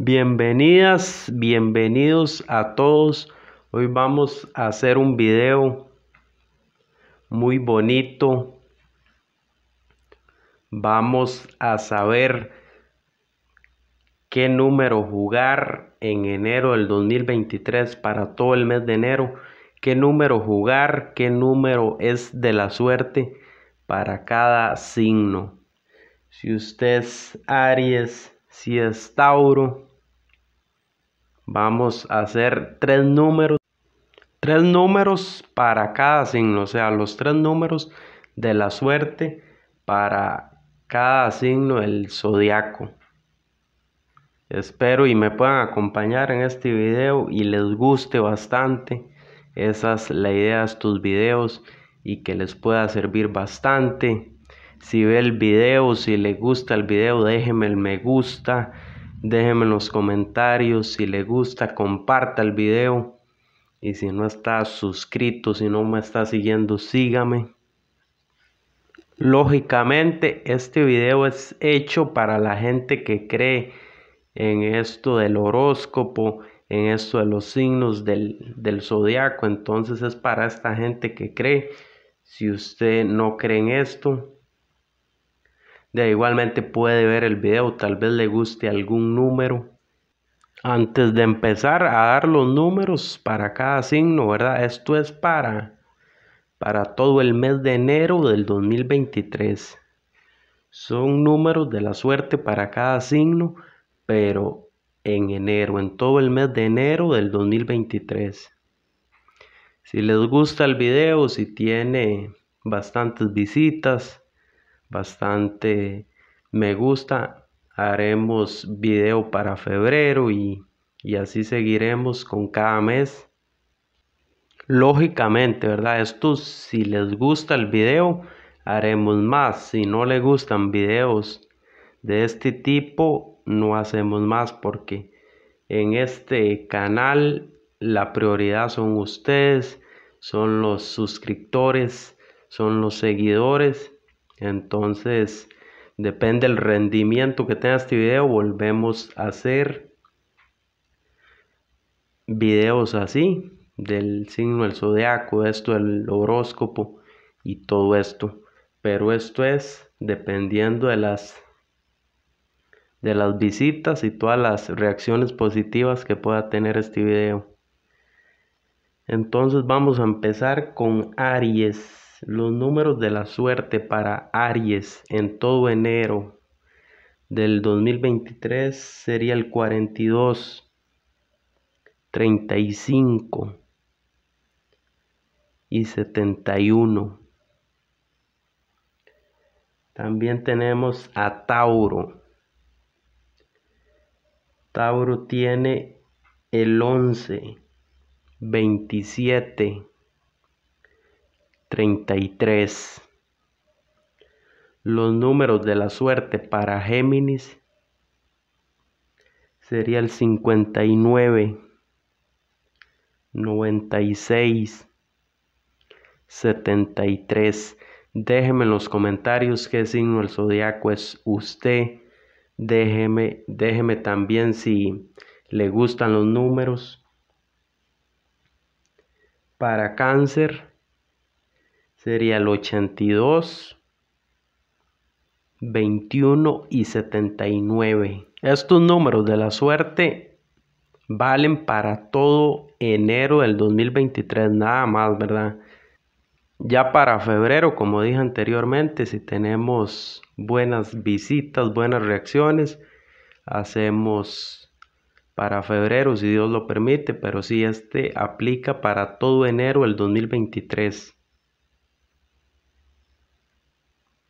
Bienvenidas, bienvenidos a todos. Hoy vamos a hacer un video muy bonito. Vamos a saber qué número jugar en enero del 2023 para todo el mes de enero. Qué número jugar, qué número es de la suerte para cada signo. Si usted es Aries, si es Tauro, vamos a hacer tres números. Tres números para cada signo, o sea, los tres números de la suerte para cada signo del zodiaco. Espero y me puedan acompañar en este video y les guste bastante. esas, es la idea de videos y que les pueda servir bastante si ve el video, si le gusta el video, déjeme el me gusta, déjeme en los comentarios, si le gusta, comparta el video. Y si no está suscrito, si no me está siguiendo, sígame. Lógicamente, este video es hecho para la gente que cree en esto del horóscopo, en esto de los signos del, del zodiaco. Entonces es para esta gente que cree. Si usted no cree en esto, de igualmente puede ver el video, tal vez le guste algún número. Antes de empezar a dar los números para cada signo, ¿verdad? Esto es para, para todo el mes de enero del 2023. Son números de la suerte para cada signo, pero en enero, en todo el mes de enero del 2023. Si les gusta el video, si tiene bastantes visitas, bastante me gusta. Haremos video para febrero y, así seguiremos con cada mes. Lógicamente, ¿verdad? Esto si les gusta el video, haremos más. Si no les gustan videos de este tipo, no hacemos más porque en este canal la prioridad son ustedes, son los suscriptores, son los seguidores entonces, depende del rendimiento que tenga este video, volvemos a hacer videos así del signo del zodiaco, esto del horóscopo y todo esto. Pero esto es dependiendo de las de las visitas y todas las reacciones positivas que pueda tener este video. Entonces vamos a empezar con Aries los números de la suerte para Aries en todo enero del 2023 sería el 42, 35 y 71. También tenemos a Tauro. Tauro tiene el 11, 27 33. Los números de la suerte para Géminis sería el 59, 96, 73. Déjeme en los comentarios qué signo el zodiaco es usted. Déjeme, déjeme también si le gustan los números. Para cáncer sería el 82, 21 y 79. Estos números de la suerte valen para todo enero del 2023, nada más, ¿verdad? Ya para febrero, como dije anteriormente, si tenemos buenas visitas, buenas reacciones, hacemos para febrero, si Dios lo permite, pero si sí, este aplica para todo enero del 2023.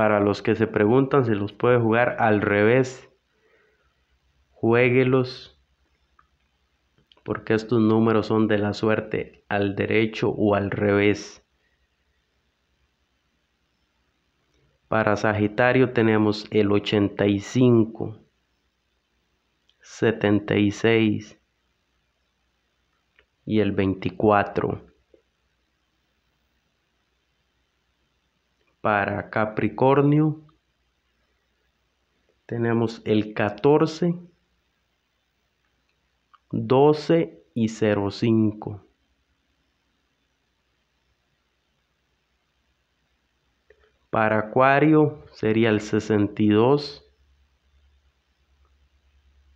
Para los que se preguntan, si los puede jugar al revés. Jueguelos porque estos números son de la suerte al derecho o al revés. Para Sagitario tenemos el 85, 76 y el 24. Para Capricornio tenemos el 14, 12 y 05. Para Acuario sería el 62,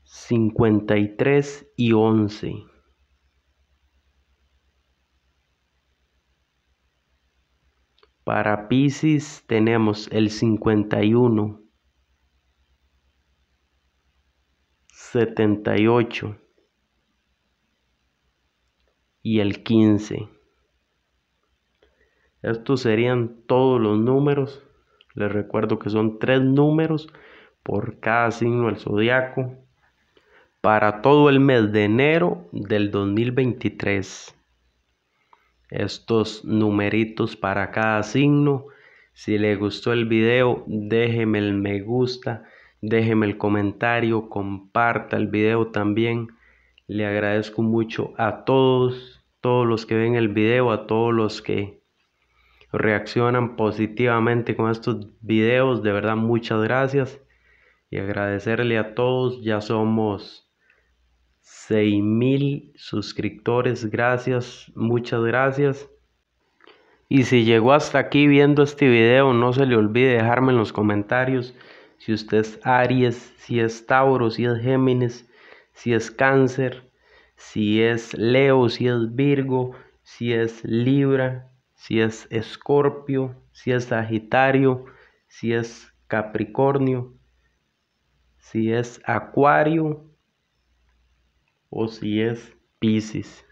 53 y 11. Para Pisces tenemos el 51, 78 y el 15. Estos serían todos los números. Les recuerdo que son tres números por cada signo del zodiaco para todo el mes de enero del 2023 estos numeritos para cada signo. Si le gustó el video, déjeme el me gusta, déjeme el comentario, comparta el video también. Le agradezco mucho a todos, todos los que ven el video, a todos los que reaccionan positivamente con estos videos. De verdad, muchas gracias. Y agradecerle a todos. Ya somos 6000 suscriptores. Gracias, muchas gracias. Y si llegó hasta aquí viendo este video, no se le olvide dejarme en los comentarios si usted es Aries, si es Tauro, si es Géminis, si es Cáncer, si es Leo, si es Virgo, si es Libra, si es Escorpio, si es Sagitario, si es Capricornio, si es Acuario o si es Pisces.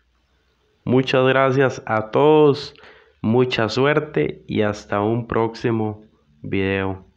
Muchas gracias a todos, mucha suerte y hasta un próximo video.